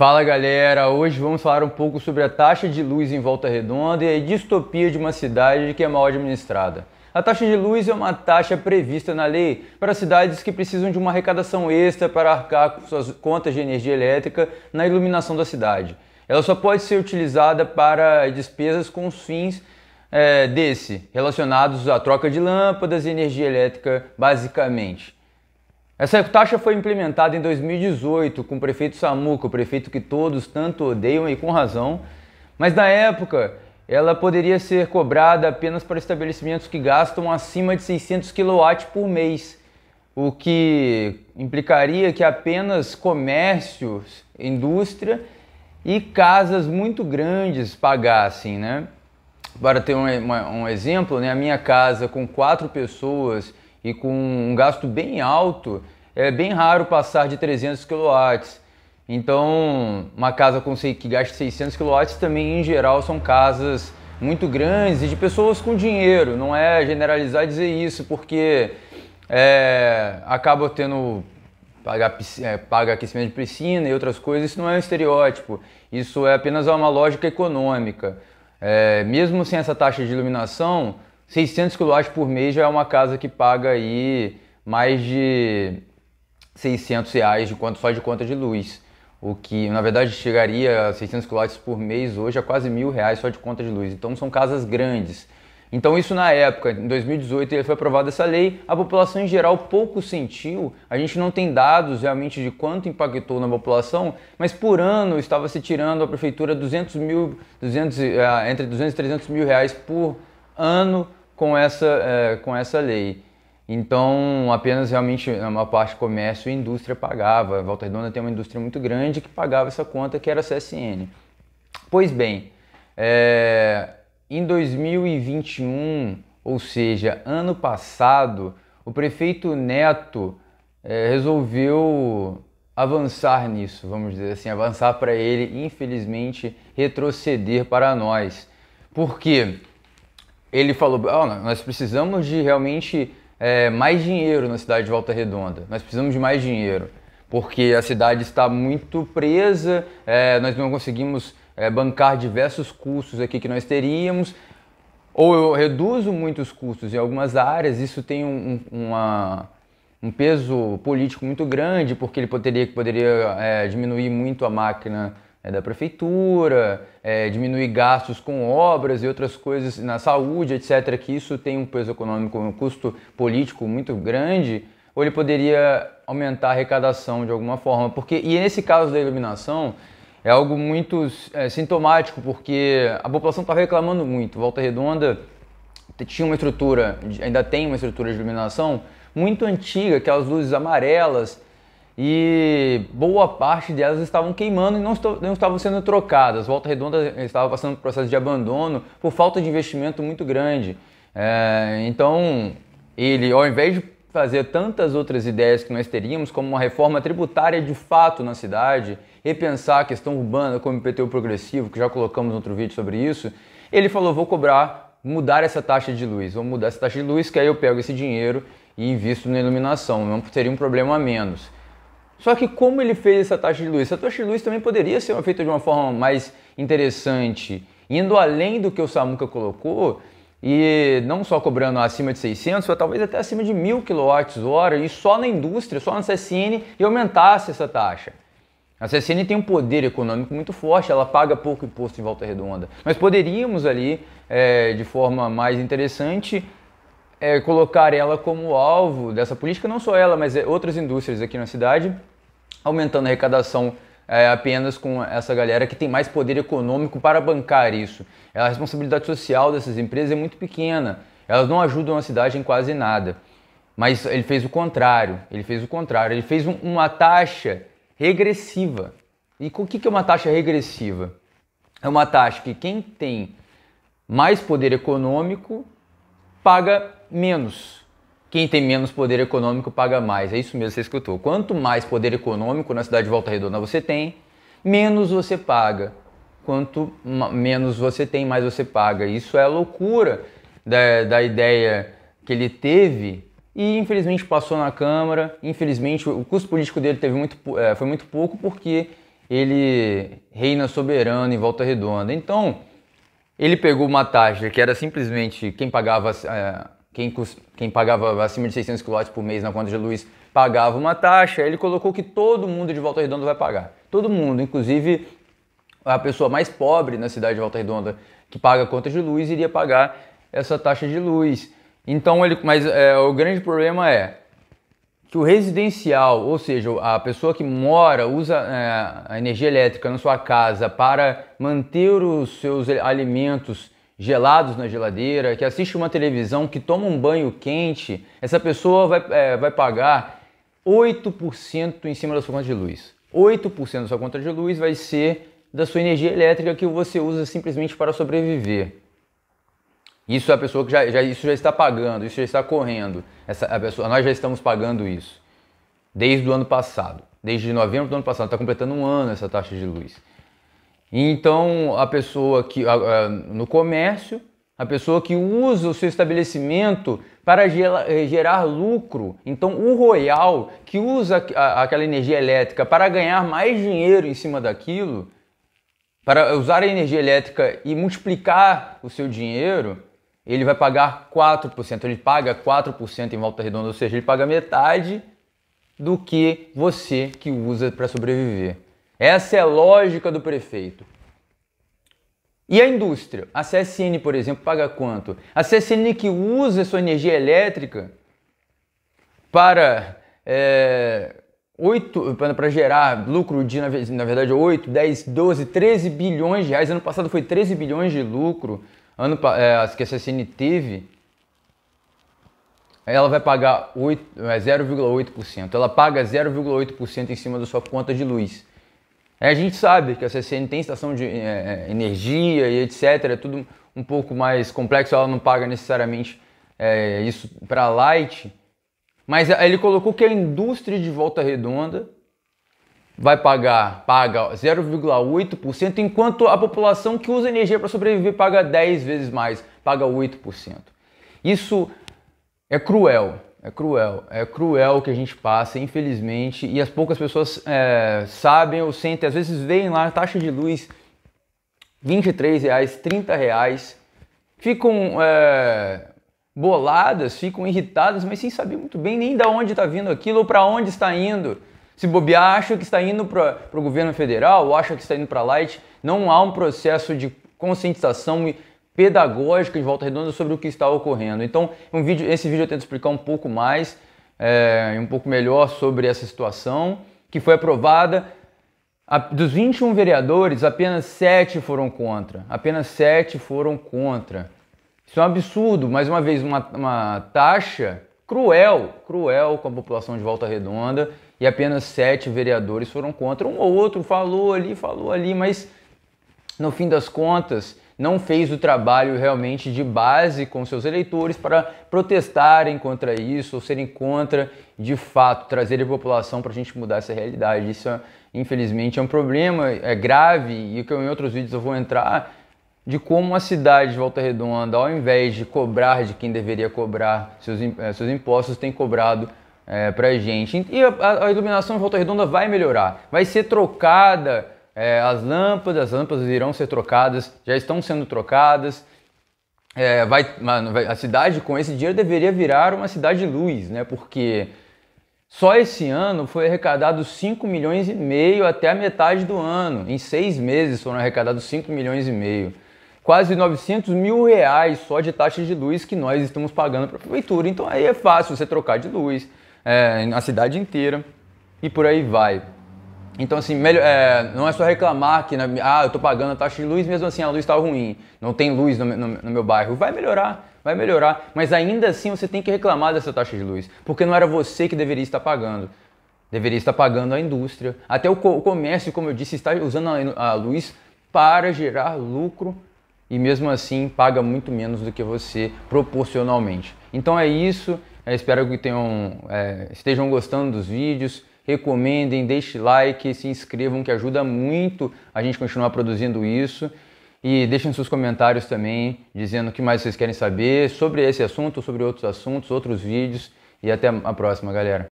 Fala galera, hoje vamos falar um pouco sobre a taxa de luz em volta redonda e a distopia de uma cidade que é mal administrada. A taxa de luz é uma taxa prevista na lei para cidades que precisam de uma arrecadação extra para arcar com suas contas de energia elétrica na iluminação da cidade. Ela só pode ser utilizada para despesas com os fins é, desse, relacionados à troca de lâmpadas e energia elétrica, basicamente. Essa taxa foi implementada em 2018 com o prefeito Samuca, o prefeito que todos tanto odeiam e com razão, mas na época ela poderia ser cobrada apenas para estabelecimentos que gastam acima de 600 kW por mês, o que implicaria que apenas comércios, indústria e casas muito grandes pagassem, né? Para ter um, um exemplo, né, a minha casa com quatro pessoas e com um gasto bem alto, é bem raro passar de 300 kW. Então, uma casa com, que gaste 600 kW também, em geral, são casas muito grandes e de pessoas com dinheiro. Não é generalizar dizer isso, porque é, acaba tendo paga, é, paga aquecimento de piscina e outras coisas. Isso não é um estereótipo. Isso é apenas uma lógica econômica. É, mesmo sem essa taxa de iluminação, 600 kW por mês já é uma casa que paga aí mais de 600 reais de quanto, só de conta de luz. O que, na verdade, chegaria a 600 kW por mês hoje a quase mil reais só de conta de luz. Então, são casas grandes. Então, isso na época, em 2018, foi aprovada essa lei, a população em geral pouco sentiu, a gente não tem dados realmente de quanto impactou na população, mas por ano estava se tirando a prefeitura 200 mil, 200, eh, entre 200 e 300 mil reais por ano com essa, é, com essa lei. Então, apenas realmente uma parte comércio e indústria pagava. Volta Redonda tem uma indústria muito grande que pagava essa conta que era a CSN. Pois bem, é, em 2021, ou seja, ano passado, o prefeito Neto é, resolveu avançar nisso, vamos dizer assim, avançar para ele, infelizmente retroceder para nós. Por quê? ele falou: oh, nós precisamos de realmente é, mais dinheiro na cidade de Volta Redonda, nós precisamos de mais dinheiro, porque a cidade está muito presa, é, nós não conseguimos é, bancar diversos custos aqui que nós teríamos. Ou eu reduzo muitos custos em algumas áreas, isso tem um, uma, um peso político muito grande, porque ele poderia, poderia é, diminuir muito a máquina é, da prefeitura, é, diminuir gastos com obras e outras coisas na saúde, etc., que isso tem um peso econômico, um custo político muito grande, ou ele poderia aumentar a arrecadação de alguma forma. Porque, e nesse caso da iluminação, é algo muito é, sintomático, porque a população está reclamando muito. Volta Redonda tinha uma estrutura, ainda tem uma estrutura de iluminação muito antiga, que as luzes amarelas e boa parte delas estavam queimando e não, estavam sendo trocadas. Volta Redonda eh, estava passando por um processo de abandono por falta de investimento muito grande. É, então, ele, ao invés de fazer tantas outras ideias que nós teríamos, como uma reforma tributária de fato na cidade, repensar a questão urbana como IPTU progressivo, que já colocamos outro vídeo sobre isso, ele falou: vou cobrar, mudar essa taxa de luz, vou mudar essa taxa de luz, que aí eu pego esse dinheiro e invisto na iluminação, não seria um problema a menos. Só que como ele fez essa taxa de luz? Essa taxa de luz também poderia ser feita de uma forma mais interessante, indo além do que o Samuca colocou, e não só cobrando acima de 600, mas talvez até acima de 1.000 kWh, e só na indústria, só na CSN, e aumentasse essa taxa. A CSN tem um poder econômico muito forte, ela paga pouco imposto em volta redonda. Mas poderíamos ali, é, de forma mais interessante, é, colocar ela como alvo dessa política, não só ela, mas é outras indústrias aqui na cidade, aumentando a arrecadação é, apenas com essa galera que tem mais poder econômico para bancar isso. A responsabilidade social dessas empresas é muito pequena, elas não ajudam a cidade em quase nada. Mas ele fez o contrário, ele fez o contrário, ele fez um, uma taxa regressiva. E o que, que é uma taxa regressiva? É uma taxa que quem tem mais poder econômico paga menos quem tem menos poder econômico paga mais. É isso mesmo, você escutou. Quanto mais poder econômico na cidade de Volta Redonda você tem, menos você paga. Quanto menos você tem, mais você paga. Isso é a loucura da, da ideia que ele teve e infelizmente passou na Câmara. Infelizmente o custo político dele teve muito, é, foi muito pouco porque ele reina soberano em Volta Redonda. Então ele pegou uma taxa que era simplesmente quem pagava. É, quem, quem pagava acima de 600 kW por mês na conta de luz pagava uma taxa, ele colocou que todo mundo de Volta Redonda vai pagar. Todo mundo, inclusive a pessoa mais pobre na cidade de Volta Redonda que paga a conta de luz, iria pagar essa taxa de luz. Então, ele, mas é, o grande problema é que o residencial, ou seja, a pessoa que mora, usa é, a energia elétrica na sua casa para manter os seus alimentos gelados na geladeira, que assiste uma televisão, que toma um banho quente, essa pessoa vai, é, vai pagar 8% em cima da sua conta de luz. 8% da sua conta de luz vai ser da sua energia elétrica que você usa simplesmente para sobreviver. Isso é a pessoa que já, já, isso já está pagando, isso já está correndo. Essa, a pessoa, nós já estamos pagando isso desde o ano passado. Desde novembro do ano passado, está completando um ano essa taxa de luz. Então, a pessoa que no comércio, a pessoa que usa o seu estabelecimento para gerar lucro. Então, o royal que usa aquela energia elétrica para ganhar mais dinheiro em cima daquilo, para usar a energia elétrica e multiplicar o seu dinheiro, ele vai pagar 4%. Ele paga 4% em volta redonda, ou seja, ele paga metade do que você que usa para sobreviver. Essa é a lógica do prefeito. E a indústria? A CSN, por exemplo, paga quanto? A CSN que usa sua energia elétrica para, é, 8, para gerar lucro de, na verdade, 8, 10, 12, 13 bilhões de reais. Ano passado foi 13 bilhões de lucro ano, é, que a CSN teve. Ela vai pagar 0,8%. É, ela paga 0,8% em cima da sua conta de luz. É, a gente sabe que a CCN tem estação de é, é energia e etc. É tudo um pouco mais complexo, ela não paga necessariamente é, isso para a Light. Mas ele colocou que a indústria de Volta Redonda vai pagar paga 0,8%, enquanto a população que usa energia para sobreviver paga 10 vezes mais, paga 8%. Isso é cruel. É cruel, é cruel o que a gente passa, infelizmente, e as poucas pessoas é, sabem ou sentem, às vezes veem lá a taxa de luz 23 reais, 30 reais, ficam é, boladas, ficam irritadas, mas sem saber muito bem nem de onde está vindo aquilo ou para onde está indo. Se bobear, acha que está indo para o governo federal, ou acha que está indo para a Light, não há um processo de conscientização e pedagógica em Volta Redonda sobre o que está ocorrendo. Então, um vídeo, esse vídeo eu tento explicar um pouco mais, é, um pouco melhor sobre essa situação, que foi aprovada. A, dos 21 vereadores, apenas 7 foram contra. Apenas 7 foram contra. Isso é um absurdo, mais uma vez, uma, uma taxa cruel, cruel com a população de Volta Redonda e apenas sete vereadores foram contra. Um ou outro falou ali, falou ali, mas no fim das contas, não fez o trabalho realmente de base com seus eleitores para protestarem contra isso ou serem contra, de fato, trazer a população para a gente mudar essa realidade. Isso, é, infelizmente, é um problema, é grave e que em outros vídeos eu vou entrar de como a cidade de Volta Redonda, ao invés de cobrar de quem deveria cobrar seus, eh, seus impostos, tem cobrado é, eh, para a gente. E a, a iluminação em Volta Redonda vai melhorar, vai ser trocada é, as lâmpadas, as lâmpadas irão ser trocadas, já estão sendo trocadas. É, vai, a cidade com esse dinheiro deveria virar uma cidade de luz, né? Porque só esse ano foi arrecadado 5 milhões e meio até a metade do ano. Em seis meses foram arrecadados 5 milhões e meio. Quase 900 mil reais só de taxa de luz que nós estamos pagando para a prefeitura. Então aí é fácil você trocar de luz é, na cidade inteira e por aí vai. Então, assim, melhor, é, não é só reclamar que, né, ah, eu tô pagando a taxa de luz, mesmo assim a luz está ruim, não tem luz no, no, no, meu bairro. Vai melhorar, vai melhorar, mas ainda assim você tem que reclamar dessa taxa de luz, porque não era você que deveria estar pagando. Deveria estar pagando a indústria. Até o, co o comércio, como eu disse, está usando a, a luz para gerar lucro e mesmo assim paga muito menos do que você proporcionalmente. Então é isso. Eu espero que tenham, é, estejam gostando dos vídeos recomendem, deixem like, se inscrevam, que ajuda muito a gente continuar produzindo isso. E deixem seus comentários também, dizendo o que mais vocês querem saber sobre esse assunto, sobre outros assuntos, outros vídeos. E até a próxima, galera.